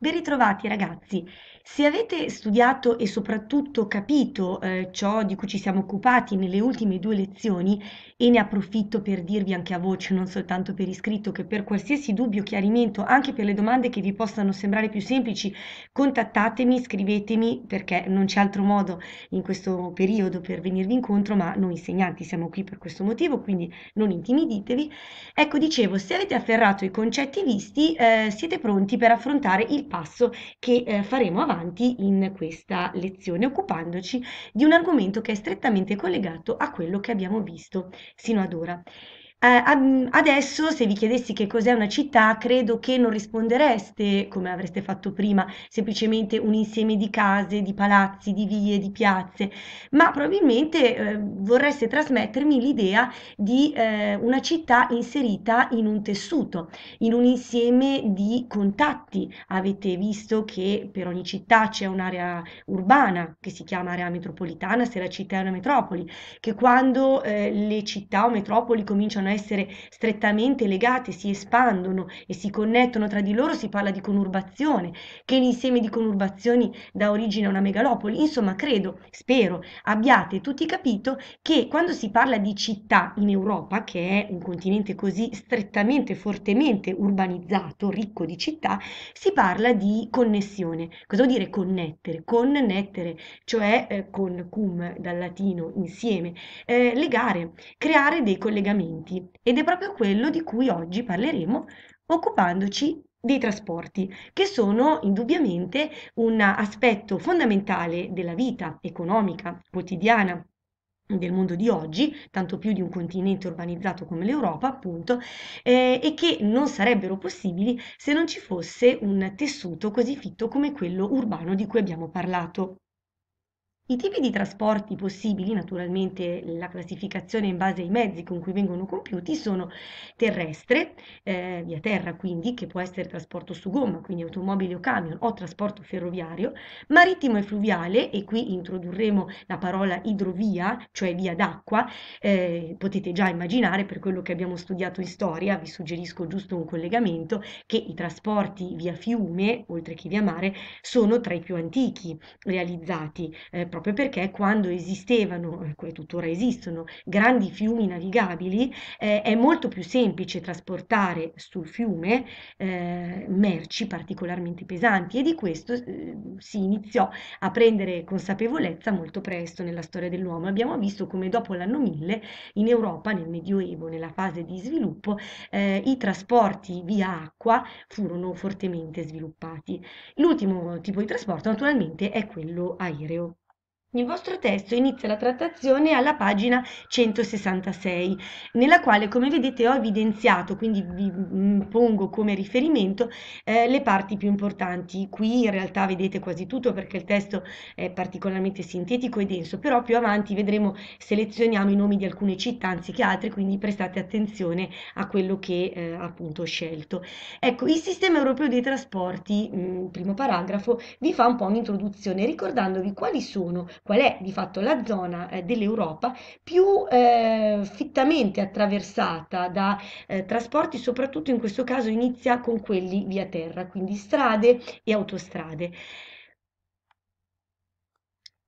Ben ritrovati ragazzi. Se avete studiato e soprattutto capito eh, ciò di cui ci siamo occupati nelle ultime due lezioni, e ne approfitto per dirvi anche a voce, non soltanto per iscritto, che per qualsiasi dubbio, chiarimento, anche per le domande che vi possano sembrare più semplici, contattatemi, scrivetemi, perché non c'è altro modo in questo periodo per venirvi incontro, ma noi insegnanti siamo qui per questo motivo, quindi non intimiditevi. Ecco, dicevo, se avete afferrato i concetti visti, eh, siete pronti per affrontare il passo che eh, faremo avanti in questa lezione, occupandoci di un argomento che è strettamente collegato a quello che abbiamo visto sino ad ora. Eh, adesso se vi chiedessi che cos'è una città, credo che non rispondereste come avreste fatto prima, semplicemente un insieme di case, di palazzi, di vie, di piazze, ma probabilmente, ehm, vorreste trasmettermi l'idea di, ehm, una città inserita in un tessuto, in un insieme di contatti. Avete visto che per ogni città c'è un'area urbana, che si chiama area metropolitana, se la città è una metropoli, che quando, ehm, le città o metropoli cominciano possono essere strettamente legate, si espandono e si connettono tra di loro, si parla di conurbazione, che l'insieme di conurbazioni dà origine a una megalopoli. Insomma, credo, spero, abbiate tutti capito che quando si parla di città in Europa, che è un continente così strettamente, fortemente urbanizzato, ricco di città, si parla di connessione. Cosa vuol dire connettere? Connettere, cioè eh, con cum dal latino insieme, eh, legare, creare dei collegamenti ed è proprio quello di cui oggi parleremo occupandoci dei trasporti, che sono indubbiamente un aspetto fondamentale della vita economica quotidiana del mondo di oggi, tanto più di un continente urbanizzato come l'Europa, appunto, eh, e che non sarebbero possibili se non ci fosse un tessuto così fitto come quello urbano di cui abbiamo parlato. I tipi di trasporti possibili, naturalmente la classificazione in base ai mezzi con cui vengono compiuti, sono terrestre, eh, via terra quindi, che può essere trasporto su gomma, quindi automobile o camion, o trasporto ferroviario, marittimo e fluviale, e qui introdurremo la parola idrovia, cioè via d'acqua, eh, potete già immaginare per quello che abbiamo studiato in storia, vi suggerisco giusto un collegamento, che i trasporti via fiume, oltre che via mare, sono tra i più antichi realizzati eh, proprio perché quando esistevano, eh, e tuttora esistono, grandi fiumi navigabili, eh, è molto più semplice trasportare sul fiume eh, merci particolarmente pesanti e di questo eh, si iniziò a prendere consapevolezza molto presto nella storia dell'uomo. Abbiamo visto come dopo l'anno 1000 in Europa, nel Medioevo, nella fase di sviluppo, eh, i trasporti via acqua furono fortemente sviluppati. L'ultimo tipo di trasporto naturalmente è quello aereo. Il vostro testo inizia la trattazione alla pagina 166, nella quale, come vedete, ho evidenziato, quindi vi mm, pongo come riferimento eh, le parti più importanti. Qui in realtà vedete quasi tutto perché il testo è particolarmente sintetico e denso, però più avanti vedremo, selezioniamo i nomi di alcune città anziché altre, quindi prestate attenzione a quello che eh, appunto ho scelto. Ecco, il sistema europeo dei trasporti, mh, mm, primo paragrafo, vi fa un po' un'introduzione ricordandovi quali sono qual è di fatto la zona eh, dell'Europa più eh, fittamente attraversata da eh, trasporti, soprattutto in questo caso inizia con quelli via terra, quindi strade e autostrade.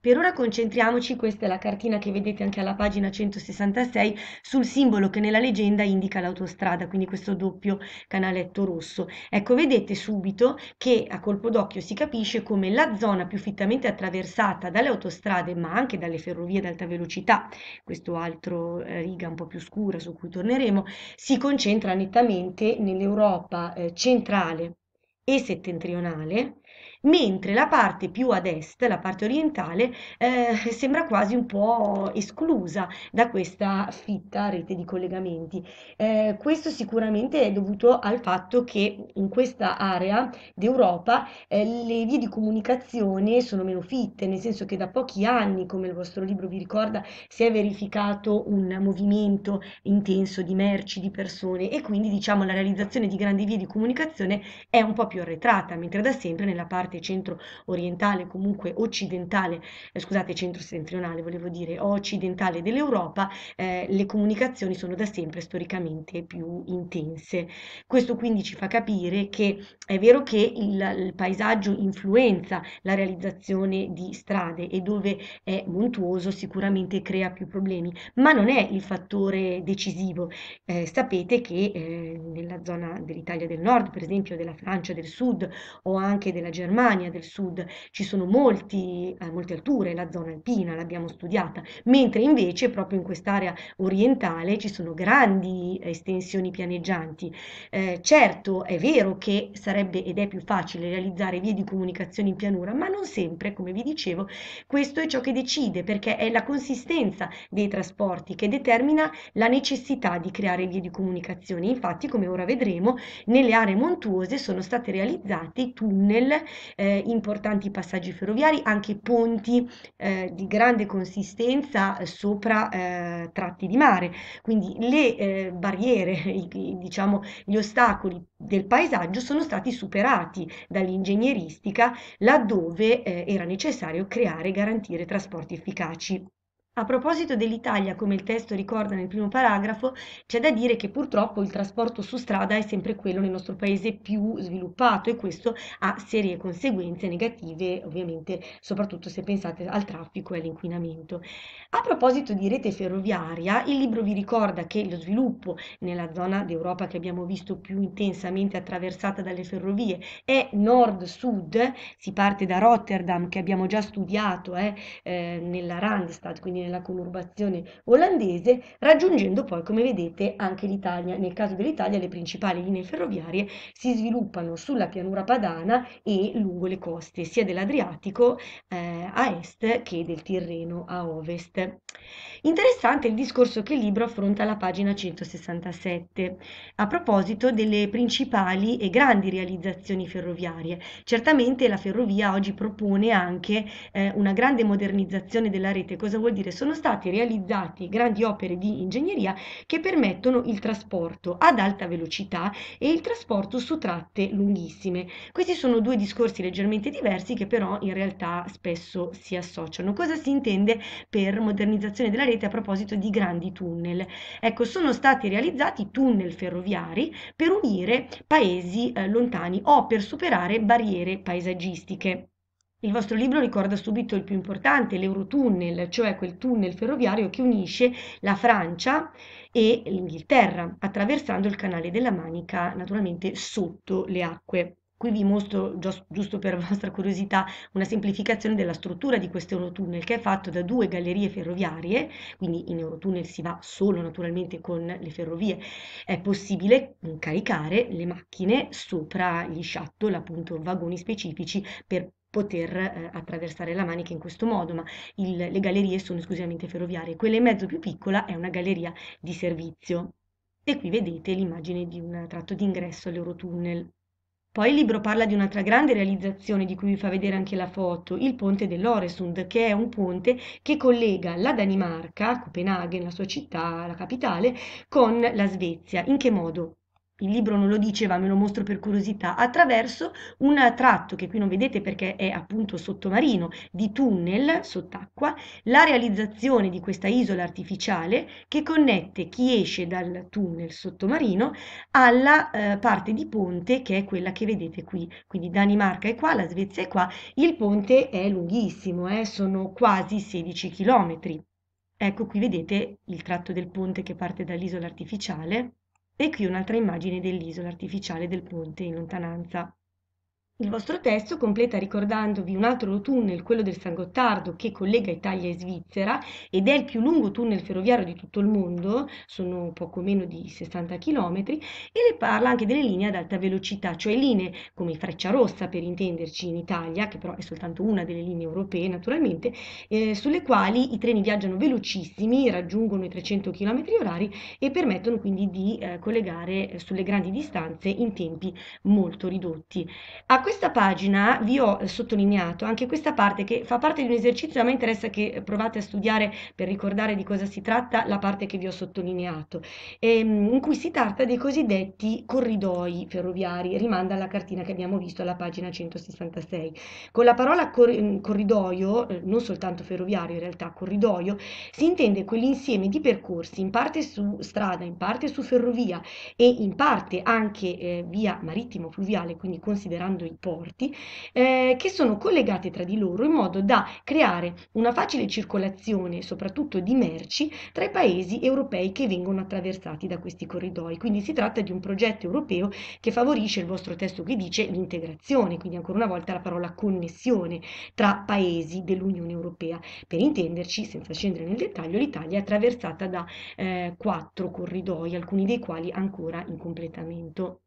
Per ora concentriamoci, questa è la cartina che vedete anche alla pagina 166, sul simbolo che nella leggenda indica l'autostrada, quindi questo doppio canaletto rosso. Ecco, vedete subito che a colpo d'occhio si capisce come la zona più fittamente attraversata dalle autostrade, ma anche dalle ferrovie ad alta velocità, questo altro eh, riga un po' più scura su cui torneremo, si concentra nettamente nell'Europa eh, centrale e settentrionale, mentre la parte più ad est, la parte orientale, eh, sembra quasi un po' esclusa da questa fitta rete di collegamenti. Eh, questo sicuramente è dovuto al fatto che in questa area d'Europa eh, le vie di comunicazione sono meno fitte, nel senso che da pochi anni, come il vostro libro vi ricorda, si è verificato un movimento intenso di merci, di persone e quindi diciamo la realizzazione di grandi vie di comunicazione è un po' più arretrata, mentre da sempre nella parte parte centro orientale, comunque occidentale, eh, scusate centro settentrionale volevo dire, occidentale dell'Europa, eh, le comunicazioni sono da sempre storicamente più intense. Questo quindi ci fa capire che è vero che il, il paesaggio influenza la realizzazione di strade e dove è montuoso sicuramente crea più problemi, ma non è il fattore decisivo. Eh, sapete che eh, nella zona dell'Italia del Nord, per esempio della Francia del Sud o anche della Germania, Germania del Sud, ci sono molti, eh, molte alture, la zona alpina l'abbiamo studiata, mentre invece proprio in quest'area orientale ci sono grandi estensioni pianeggianti. Eh, certo è vero che sarebbe ed è più facile realizzare vie di comunicazione in pianura, ma non sempre, come vi dicevo, questo è ciò che decide perché è la consistenza dei trasporti che determina la necessità di creare vie di comunicazione. Infatti, come ora vedremo, nelle aree montuose sono stati realizzati tunnel eh, importanti passaggi ferroviari, anche ponti eh, di grande consistenza sopra eh, tratti di mare. Quindi le eh, barriere, i, diciamo gli ostacoli del paesaggio sono stati superati dall'ingegneristica laddove eh, era necessario creare e garantire trasporti efficaci. A proposito dell'Italia, come il testo ricorda nel primo paragrafo, c'è da dire che purtroppo il trasporto su strada è sempre quello nel nostro paese più sviluppato e questo ha serie conseguenze negative, ovviamente, soprattutto se pensate al traffico e all'inquinamento. A proposito di rete ferroviaria, il libro vi ricorda che lo sviluppo nella zona d'Europa che abbiamo visto più intensamente attraversata dalle ferrovie è nord-sud, si parte da Rotterdam che abbiamo già studiato eh, eh, nella Randstad, quindi nella conurbazione olandese, raggiungendo poi, come vedete, anche l'Italia. Nel caso dell'Italia le principali linee ferroviarie si sviluppano sulla pianura padana e lungo le coste, sia dell'Adriatico eh, a est che del Tirreno a ovest. Interessante il discorso che il libro affronta alla pagina 167, a proposito delle principali e grandi realizzazioni ferroviarie. Certamente la ferrovia oggi propone anche eh, una grande modernizzazione della rete. Cosa vuol dire sono state realizzate grandi opere di ingegneria che permettono il trasporto ad alta velocità e il trasporto su tratte lunghissime. Questi sono due discorsi leggermente diversi che però in realtà spesso si associano. Cosa si intende per modernizzazione della rete a proposito di grandi tunnel? Ecco, sono stati realizzati tunnel ferroviari per unire paesi eh, lontani o per superare barriere paesaggistiche. Il vostro libro ricorda subito il più importante, l'Eurotunnel, cioè quel tunnel ferroviario che unisce la Francia e l'Inghilterra, attraversando il canale della Manica, naturalmente sotto le acque. Qui vi mostro, giusto per vostra curiosità, una semplificazione della struttura di questo Eurotunnel che è fatto da due gallerie ferroviarie, quindi in Eurotunnel si va solo naturalmente con le ferrovie, è possibile caricare le macchine sopra gli shuttle, appunto vagoni specifici per poter eh, attraversare la Manica in questo modo, ma il, le gallerie sono esclusivamente ferroviarie. Quella in mezzo più piccola è una galleria di servizio. E qui vedete l'immagine di un tratto d'ingresso all'Eurotunnel. Poi il libro parla di un'altra grande realizzazione di cui vi fa vedere anche la foto, il ponte dell'Oresund, che è un ponte che collega la Danimarca, Copenaghen, la sua città, la capitale, con la Svezia. In che modo? il libro non lo diceva, me lo mostro per curiosità, attraverso un tratto che qui non vedete perché è appunto sottomarino, di tunnel sott'acqua, la realizzazione di questa isola artificiale che connette chi esce dal tunnel sottomarino alla eh, parte di ponte che è quella che vedete qui. Quindi Danimarca è qua, la Svezia è qua, il ponte è lunghissimo, eh, sono quasi 16 chilometri. Ecco qui vedete il tratto del ponte che parte dall'isola artificiale e qui un'altra immagine dell'isola artificiale del ponte in lontananza. Il vostro testo completa ricordandovi un altro tunnel, quello del San Gottardo, che collega Italia e Svizzera ed è il più lungo tunnel ferroviario di tutto il mondo, sono poco meno di 60 km, e le parla anche delle linee ad alta velocità, cioè linee come Freccia Rossa per intenderci in Italia, che però è soltanto una delle linee europee naturalmente, eh, sulle quali i treni viaggiano velocissimi, raggiungono i 300 km orari e permettono quindi di eh, collegare eh, sulle grandi distanze in tempi molto ridotti. A questa pagina vi ho eh, sottolineato anche questa parte che fa parte di un esercizio, a me interessa che provate a studiare per ricordare di cosa si tratta la parte che vi ho sottolineato, ehm, in cui si tratta dei cosiddetti corridoi ferroviari, rimanda alla cartina che abbiamo visto alla pagina 166. Con la parola cor- ehm, corridoio, eh, non soltanto ferroviario in realtà, corridoio, si intende quell'insieme di percorsi, in parte su strada, in parte su ferrovia e in parte anche eh, via marittimo-fluviale, quindi considerando i supporti eh, che sono collegate tra di loro in modo da creare una facile circolazione, soprattutto di merci, tra i paesi europei che vengono attraversati da questi corridoi. Quindi si tratta di un progetto europeo che favorisce il vostro testo che dice l'integrazione, quindi ancora una volta la parola connessione tra paesi dell'Unione Europea. Per intenderci, senza scendere nel dettaglio, l'Italia è attraversata da eh, quattro corridoi, alcuni dei quali ancora in completamento.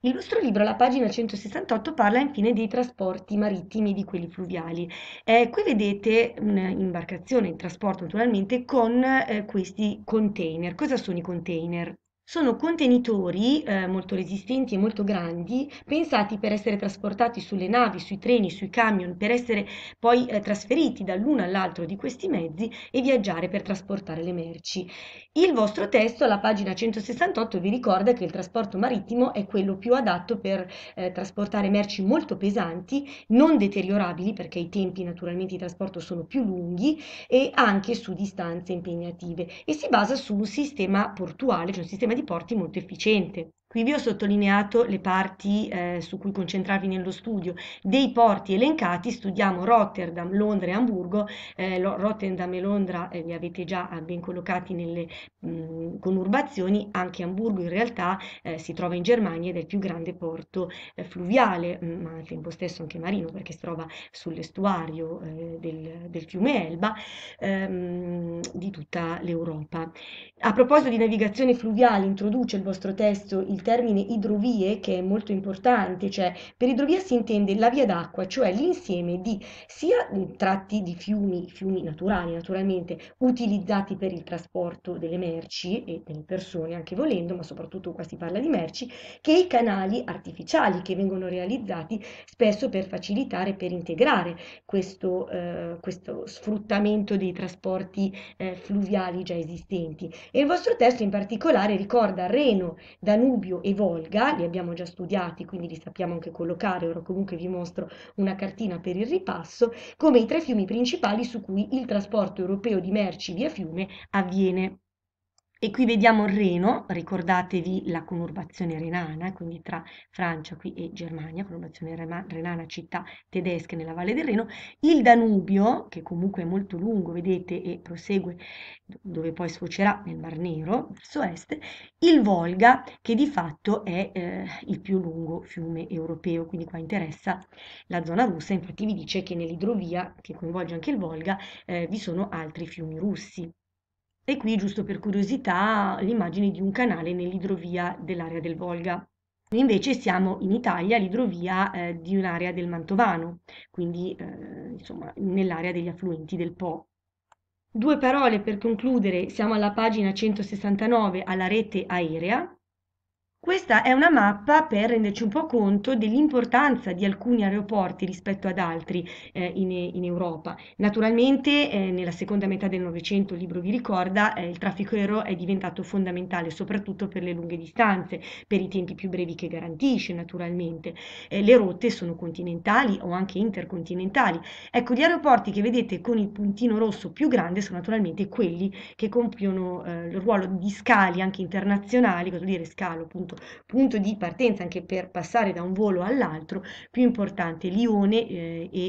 Il vostro libro, alla pagina 168, parla infine dei trasporti marittimi e di quelli fluviali. Eh, qui vedete un'imbarcazione in trasporto naturalmente con eh, questi container. Cosa sono i container? Sono contenitori eh, molto resistenti e molto grandi, pensati per essere trasportati sulle navi, sui treni, sui camion, per essere poi eh, trasferiti dall'uno all'altro di questi mezzi e viaggiare per trasportare le merci. Il vostro testo, alla pagina 168, vi ricorda che il trasporto marittimo è quello più adatto per eh, trasportare merci molto pesanti, non deteriorabili, perché i tempi naturalmente di trasporto sono più lunghi, e anche su distanze impegnative. E si basa su un sistema portuale, cioè un sistema di porti molto efficiente Qui vi ho sottolineato le parti eh, su cui concentrarvi nello studio. Dei porti elencati studiamo Rotterdam, Londra e Hamburgo. Eh, Rotterdam e Londra eh, li avete già eh, ben collocati nelle mh, conurbazioni, anche Hamburgo in realtà eh, si trova in Germania ed è il più grande porto eh, fluviale, mh, ma al tempo stesso anche marino perché si trova sull'estuario del, del, fiume Elba, ehm, di tutta l'Europa. A proposito di navigazione fluviale, introduce il vostro testo il il termine idrovie che è molto importante, cioè per idrovia si intende la via d'acqua, cioè l'insieme di sia tratti di fiumi, fiumi naturali naturalmente, utilizzati per il trasporto delle merci e delle persone anche volendo, ma soprattutto qua si parla di merci, che i canali artificiali che vengono realizzati spesso per facilitare, per integrare questo, eh, questo sfruttamento dei trasporti eh, fluviali già esistenti. E il vostro testo in particolare ricorda Reno, Danubio, Gubbio e Volga, li abbiamo già studiati, quindi li sappiamo anche collocare, ora comunque vi mostro una cartina per il ripasso, come i tre fiumi principali su cui il trasporto europeo di merci via fiume avviene. E qui vediamo il Reno, ricordatevi la conurbazione renana, quindi tra Francia e Germania, conurbazione renana, città tedesche nella Valle del Reno, il Danubio, che comunque è molto lungo, vedete, e prosegue dove poi sfocerà nel Mar Nero, verso est, il Volga, che di fatto è eh, il più lungo fiume europeo, quindi qua interessa la zona russa, infatti vi dice che nell'idrovia, che coinvolge anche il Volga, eh, vi sono altri fiumi russi. E qui, giusto per curiosità, l'immagine di un canale nell'idrovia dell'area del Volga. Invece siamo in Italia all'idrovia eh, di un'area del Mantovano, quindi eh, insomma nell'area degli affluenti del Po. Due parole per concludere, siamo alla pagina 169 alla rete aerea, questa è una mappa per renderci un po' conto dell'importanza di alcuni aeroporti rispetto ad altri eh, in, in, Europa. Naturalmente eh, nella seconda metà del Novecento, il libro vi ricorda, eh, il traffico aereo è diventato fondamentale soprattutto per le lunghe distanze, per i tempi più brevi che garantisce naturalmente. Eh, le rotte sono continentali o anche intercontinentali. Ecco, gli aeroporti che vedete con il puntino rosso più grande sono naturalmente quelli che compiono eh, il ruolo di scali anche internazionali, cosa vuol dire scalo, puntino appunto punto di partenza anche per passare da un volo all'altro, più importante Lione eh, e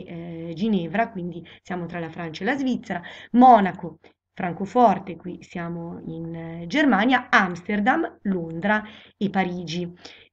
eh, Ginevra, quindi siamo tra la Francia e la Svizzera, Monaco Francoforte, qui siamo in eh, Germania, Amsterdam, Londra e Parigi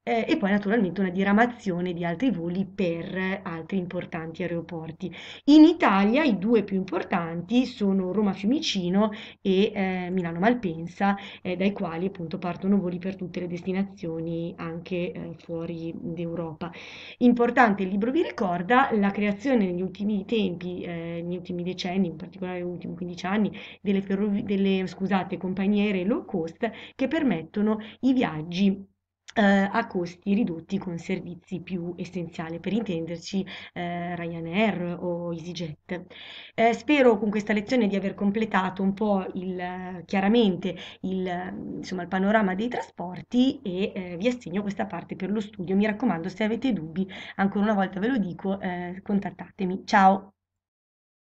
eh, e poi naturalmente una diramazione di altri voli per altri importanti aeroporti. In Italia i due più importanti sono Roma Fiumicino e eh, Milano Malpensa, eh, dai quali appunto partono voli per tutte le destinazioni anche eh, fuori d'Europa. Importante, il libro vi ricorda la creazione negli ultimi tempi, eh, negli ultimi decenni, in particolare negli ultimi 15 anni, delle, delle scusate, compagnie aeree low cost che permettono i viaggi eh, a costi ridotti con servizi più essenziali, per intenderci eh, Ryanair o EasyJet. Eh, spero con questa lezione di aver completato un po' il, chiaramente il, insomma, il panorama dei trasporti e eh, vi assegno questa parte per lo studio. Mi raccomando, se avete dubbi, ancora una volta ve lo dico, eh, contattatemi. Ciao!